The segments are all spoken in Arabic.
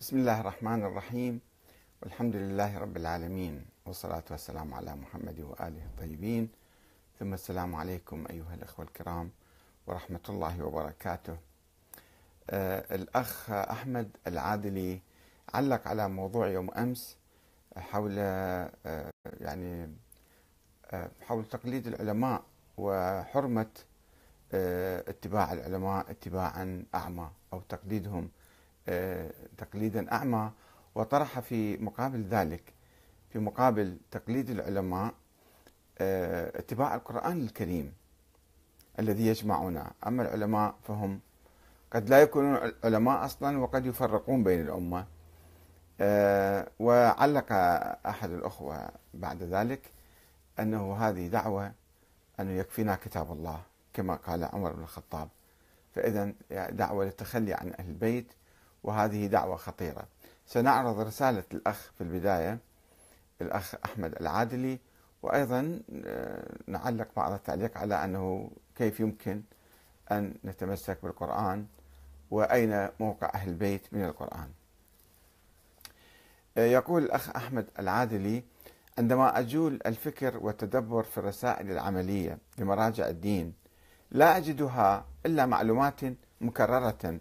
بسم الله الرحمن الرحيم والحمد لله رب العالمين والصلاة والسلام على محمد وآله الطيبين ثم السلام عليكم أيها الأخوة الكرام ورحمة الله وبركاته آه الأخ أحمد العادلي علق على موضوع يوم أمس آه، حول آه يعني آه حول تقليد العلماء وحرمة آه، اتباع العلماء اتباعا أعمى أو تقليدهم آه، تقليدا أعمى وطرح في مقابل ذلك في مقابل تقليد العلماء آه، اتباع القرآن الكريم الذي يجمعنا أما العلماء فهم قد لا يكونون علماء أصلا وقد يفرقون بين الأمة آه، وعلق أحد الأخوة بعد ذلك أنه هذه دعوة أنه يكفينا كتاب الله كما قال عمر بن الخطاب فإذا دعوة للتخلي عن أهل البيت وهذه دعوة خطيرة سنعرض رسالة الأخ في البداية الأخ أحمد العادلي وأيضا آه، نعلق بعض التعليق على أنه كيف يمكن أن نتمسك بالقرآن وأين موقع أهل البيت من القرآن آه، يقول الأخ أحمد العادلي عندما أجول الفكر والتدبر في الرسائل العملية لمراجع الدين لا أجدها إلا معلومات مكررة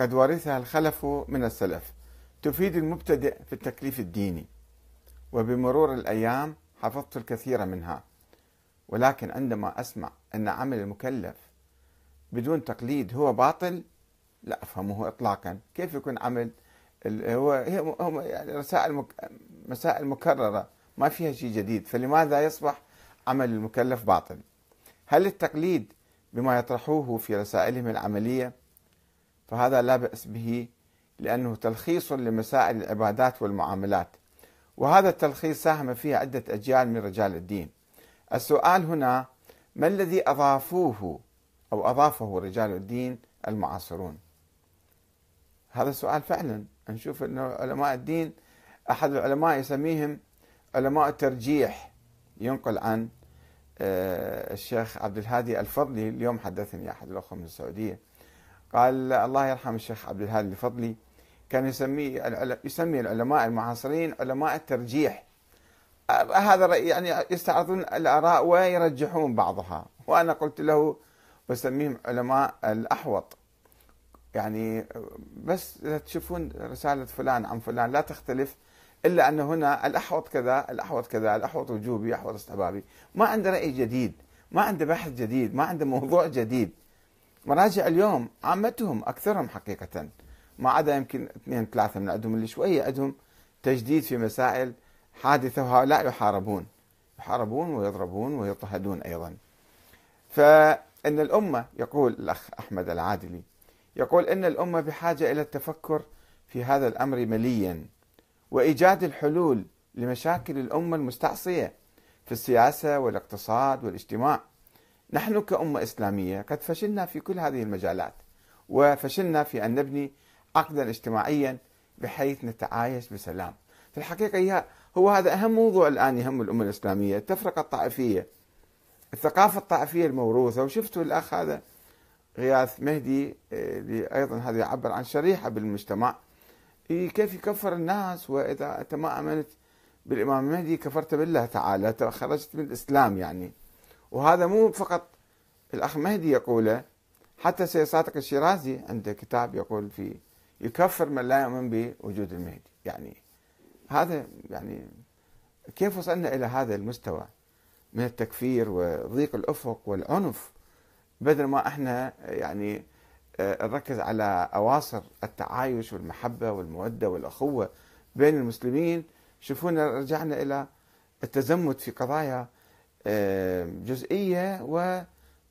قد ورثها الخلف من السلف تفيد المبتدئ في التكليف الديني وبمرور الأيام حفظت الكثير منها ولكن عندما أسمع أن عمل المكلف بدون تقليد هو باطل لا أفهمه إطلاقا كيف يكون عمل هو يعني رسائل مسائل مكررة ما فيها شيء جديد فلماذا يصبح عمل المكلف باطل هل التقليد بما يطرحوه في رسائلهم العملية فهذا لا بأس به لأنه تلخيص لمسائل العبادات والمعاملات وهذا التلخيص ساهم فيه عدة أجيال من رجال الدين السؤال هنا ما الذي أضافوه أو أضافه رجال الدين المعاصرون هذا سؤال فعلا نشوف أنه علماء الدين أحد العلماء يسميهم علماء الترجيح ينقل عن آه، الشيخ عبد الهادي الفضلي اليوم حدثني أحد الأخوة من السعودية قال الله يرحم الشيخ عبد الهادي الفضلي كان يسمي يسمي العلماء المعاصرين علماء الترجيح هذا يعني يستعرضون الاراء ويرجحون بعضها وانا قلت له بسميهم علماء الاحوط يعني بس تشوفون رساله فلان عن فلان لا تختلف الا ان هنا الاحوط كذا الاحوط كذا الاحوط وجوبي احوط استحبابي ما عنده راي جديد ما عنده بحث جديد ما عنده موضوع جديد مراجع اليوم عامتهم اكثرهم حقيقه ما عدا يمكن اثنين ثلاثه من عندهم اللي شويه عندهم تجديد في مسائل حادثه وهؤلاء يحاربون يحاربون ويضربون ويضطهدون ايضا. فان الامه يقول الاخ احمد العادلي يقول ان الامه بحاجه الى التفكر في هذا الامر مليا وايجاد الحلول لمشاكل الامه المستعصيه في السياسه والاقتصاد والاجتماع نحن كأمة إسلامية قد فشلنا في كل هذه المجالات وفشلنا في أن نبني عقدا اجتماعيا بحيث نتعايش بسلام في الحقيقة هو هذا أهم موضوع الآن يهم الأمة الإسلامية التفرقة الطائفية الثقافة الطائفية الموروثة وشفتوا الأخ هذا غياث مهدي آه، اللي أيضا هذا يعبر عن شريحة بالمجتمع كيف يكفر الناس وإذا أنت ما آمنت بالإمام المهدي كفرت بالله تعالى خرجت من الإسلام يعني وهذا مو فقط الأخ مهدي يقوله حتى صادق الشيرازي عنده كتاب يقول في يكفر من لا يؤمن بوجود المهدي يعني هذا يعني كيف وصلنا إلى هذا المستوى من التكفير وضيق الأفق والعنف بدل ما احنا يعني آه، نركز على أواصر التعايش والمحبة والمودة والأخوة بين المسلمين شوفونا رجعنا إلى التزمت في قضايا آه، جزئيه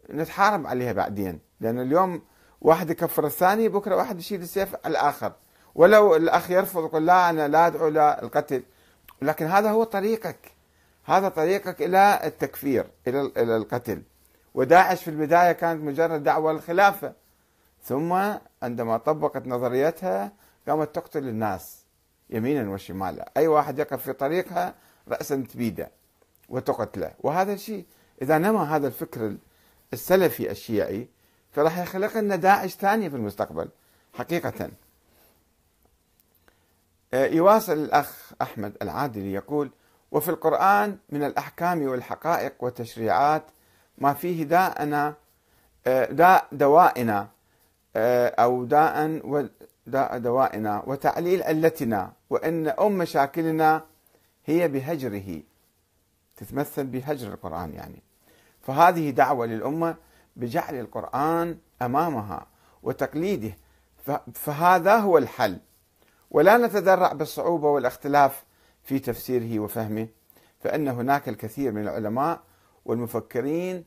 ونتحارب عليها بعدين لان اليوم واحد يكفر الثاني بكره واحد يشيل السيف على الاخر ولو الاخ يرفض يقول لا انا لا ادعو الى القتل لكن هذا هو طريقك هذا طريقك الى التكفير الى الى القتل وداعش في البدايه كانت مجرد دعوه للخلافه ثم عندما طبقت نظريتها قامت تقتل الناس يمينا وشمالا اي واحد يقف في طريقها راسا تبيده وتقتله وهذا الشيء إذا نمى هذا الفكر السلفي الشيعي فراح يخلق لنا داعش ثانية في المستقبل حقيقة آه، يواصل الأخ أحمد العادلي يقول وفي القرآن من الأحكام والحقائق والتشريعات ما فيه داءنا آه، داء دوائنا آه، أو داء داء دوائنا وتعليل ألتنا وإن أم مشاكلنا هي بهجره تتمثل بهجر القرآن يعني فهذه دعوة للأمة بجعل القرآن أمامها وتقليده فهذا هو الحل ولا نتذرع بالصعوبة والاختلاف في تفسيره وفهمه فإن هناك الكثير من العلماء والمفكرين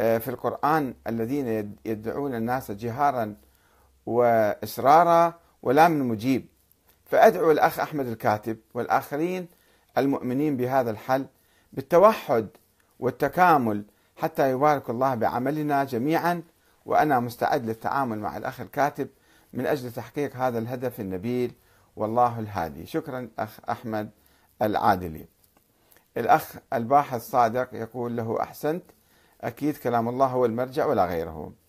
آه، في القرآن الذين يدعون الناس جهارا وإسرارا ولا من مجيب فأدعو الأخ أحمد الكاتب والآخرين المؤمنين بهذا الحل بالتوحد والتكامل حتى يبارك الله بعملنا جميعا وانا مستعد للتعامل مع الاخ الكاتب من اجل تحقيق هذا الهدف النبيل والله الهادي شكرا اخ احمد العادلي الاخ الباحث صادق يقول له احسنت اكيد كلام الله هو المرجع ولا غيره